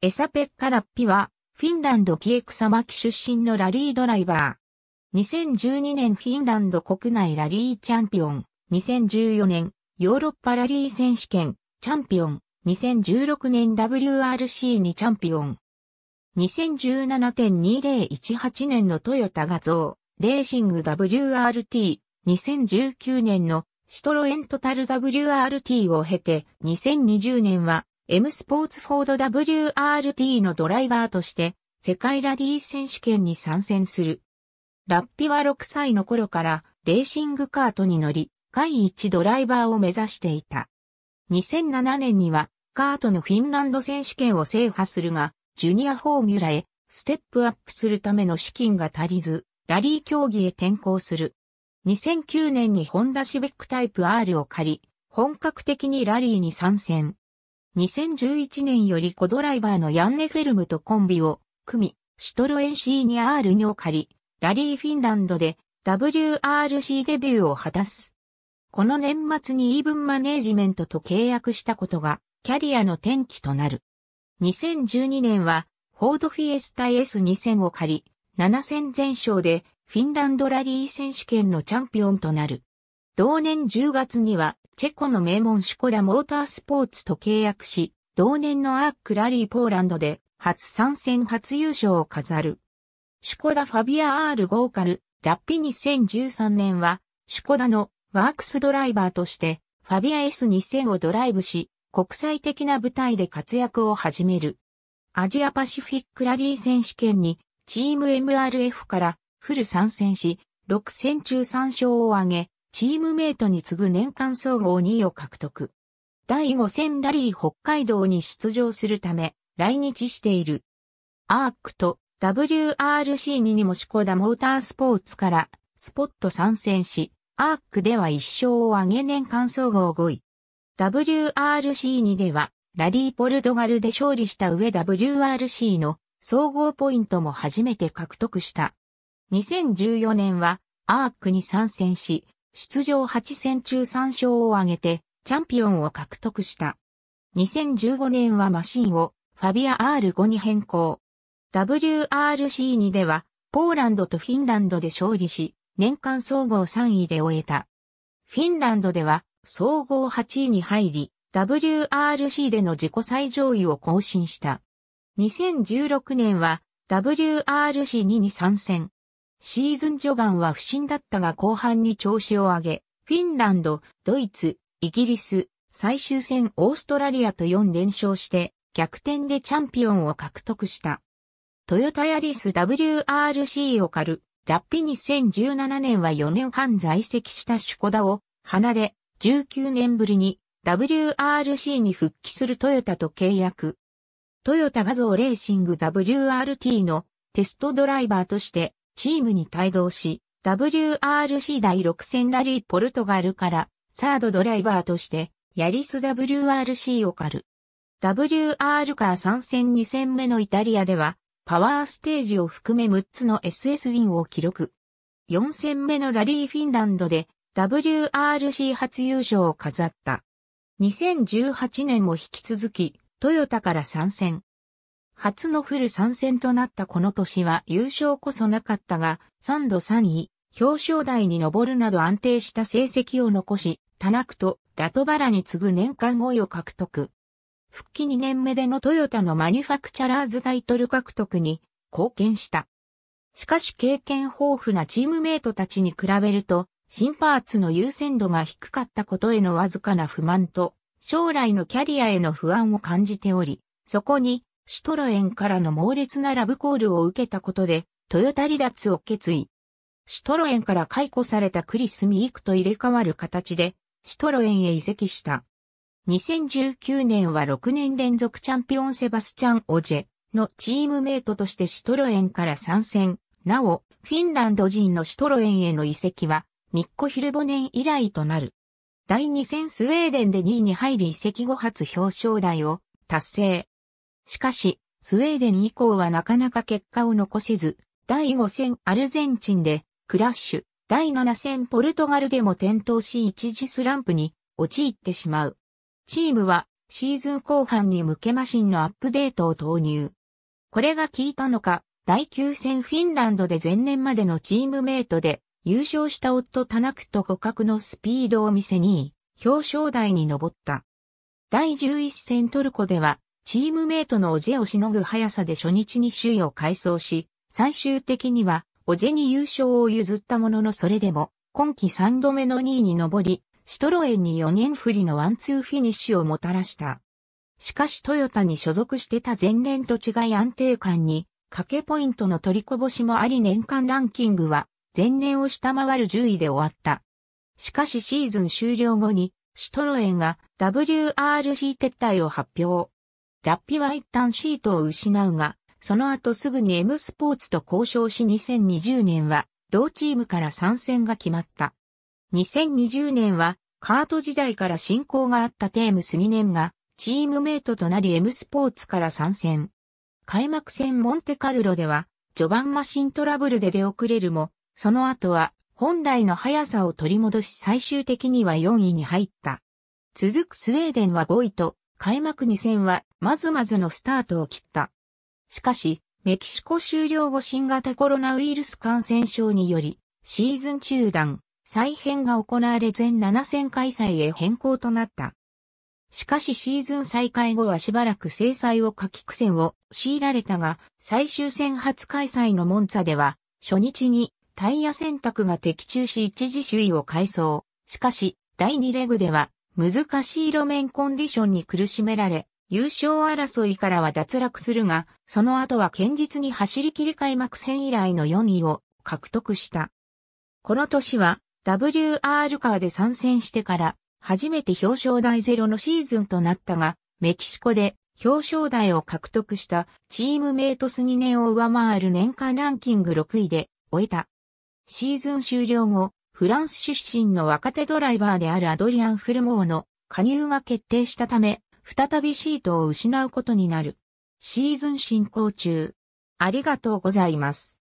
エサペッカラッピは、フィンランドキエクサマキ出身のラリードライバー。2012年フィンランド国内ラリーチャンピオン。2014年、ヨーロッパラリー選手権、チャンピオン。2016年 WRC にチャンピオン。2017.2018年のトヨタ画像、レーシング WRT。2019年のシトロエントタル WRT を経て、2020年は M スポーツフォード WRT のドライバーとして世界ラリー選手権に参戦する。ラッピは6歳の頃からレーシングカートに乗り、第一ドライバーを目指していた。2007年にはカートのフィンランド選手権を制覇するが、ジュニアフォーミュラへステップアップするための資金が足りず、ラリー競技へ転向する。2009年にホンダシビックタイプ R を借り、本格的にラリーに参戦。2011年よりコドライバーのヤンネフェルムとコンビを組み、シトロエン c ー r にを借り、ラリーフィンランドで WRC デビューを果たす。この年末にイーブンマネージメントと契約したことがキャリアの転機となる。2012年はフォードフィエスタ S2000 を借り、7戦全勝でフィンランドラリー選手権のチャンピオンとなる。同年10月にはチェコの名門シュコダモータースポーツと契約し、同年のアークラリーポーランドで初参戦初優勝を飾る。シュコダファビア R ゴーカル、ラッピ2013年は、シュコダのワークスドライバーとして、ファビア S2000 をドライブし、国際的な舞台で活躍を始める。アジアパシフィックラリー選手権に、チーム MRF からフル参戦し、6戦中3勝を挙げ、チームメイトに次ぐ年間総合2位を獲得。第5戦ラリー北海道に出場するため、来日している。アークと WRC2 にもシコダモータースポーツからスポット参戦し、アークでは1勝を挙げ年間総合5位。WRC2 ではラリーポルトガルで勝利した上 WRC の総合ポイントも初めて獲得した。2014年はアークに参戦し、出場8戦中3勝を挙げて、チャンピオンを獲得した。2015年はマシンをファビア R5 に変更。WRC2 では、ポーランドとフィンランドで勝利し、年間総合3位で終えた。フィンランドでは、総合8位に入り、WRC での自己最上位を更新した。2016年は WRC2 に参戦。シーズン序盤は不振だったが後半に調子を上げ、フィンランド、ドイツ、イギリス、最終戦オーストラリアと4連勝して、逆転でチャンピオンを獲得した。トヨタヤリス WRC を狩る、ラッピ2017年は4年半在籍したシュコダを離れ、19年ぶりに WRC に復帰するトヨタと契約。トヨタ画像レーシング WRT のテストドライバーとしてチームに帯同し、WRC 第6戦ラリーポルトガルからサードドライバーとしてヤリス WRC を狩る。WR カー参戦2戦目のイタリアではパワーステージを含め6つの SS ウィンを記録。4戦目のラリーフィンランドで WRC 初優勝を飾った。2018年も引き続きトヨタから参戦。初のフル参戦となったこの年は優勝こそなかったが、3度3位、表彰台に上るなど安定した成績を残し、タナクとラトバラに次ぐ年間5位を獲得。復帰2年目でのトヨタのマニュファクチャラーズタイトル獲得に貢献した。しかし経験豊富なチームメイトたちに比べると、新パーツの優先度が低かったことへのわずかな不満と、将来のキャリアへの不安を感じており、そこにシュトロエンからの猛烈なラブコールを受けたことで、トヨタ離脱を決意。シュトロエンから解雇されたクリス・ミークと入れ替わる形で、シュトロエンへ移籍した。2019年は6年連続チャンピオンセバスチャン・オジェのチームメイトとしてシュトロエンから参戦。なお、フィンランド人のシュトロエンへの移籍は、ミッコ・ヒルボネン以来となる。第2戦スウェーデンで2位に入り移籍後初表彰台を達成。しかし、スウェーデン以降はなかなか結果を残せず、第5戦アルゼンチンでクラッシュ、第7戦ポルトガルでも転倒し一時スランプに陥ってしまう。チームはシーズン後半に向けマシンのアップデートを投入。これが効いたのか、第9戦フィンランドで前年までのチームメイトで優勝した夫タナクと互角のスピードを見せに表彰台に上った。第11戦トルコではチームメイトのオジェをしのぐ速さで初日に首位を改装し、最終的にはオジェに優勝を譲ったもののそれでも、今季3度目の2位に上り、シトロエンに4年振りのワンツーフィニッシュをもたらした。しかしトヨタに所属してた前年と違い安定感に、掛けポイントの取りこぼしもあり年間ランキングは、前年を下回る10位で終わった。しかしシーズン終了後に、シトロエンが WRC 撤退を発表。ラッピは一旦シートを失うが、その後すぐに M スポーツと交渉し2020年は、同チームから参戦が決まった。2020年は、カート時代から親交があったテームス2年が、チームメイトとなり M スポーツから参戦。開幕戦モンテカルロでは、序盤マシントラブルで出遅れるも、その後は、本来の速さを取り戻し最終的には4位に入った。続くスウェーデンは5位と、開幕2戦はまずまずのスタートを切った。しかし、メキシコ終了後新型コロナウイルス感染症により、シーズン中断、再編が行われ全7戦開催へ変更となった。しかしシーズン再開後はしばらく制裁を書き苦戦を強いられたが、最終戦初開催のモンツァでは、初日にタイヤ選択が的中し一時首位を改装。しかし、第2レグでは難しい路面コンディションに苦しめられ、優勝争いからは脱落するが、その後は堅実に走り切り開幕戦以来の4位を獲得した。この年は WR カーで参戦してから初めて表彰台ゼロのシーズンとなったが、メキシコで表彰台を獲得したチームメイトス2年を上回る年間ランキング6位で終えた。シーズン終了後、フランス出身の若手ドライバーであるアドリアン・フルモーの加入が決定したため、再びシートを失うことになる。シーズン進行中。ありがとうございます。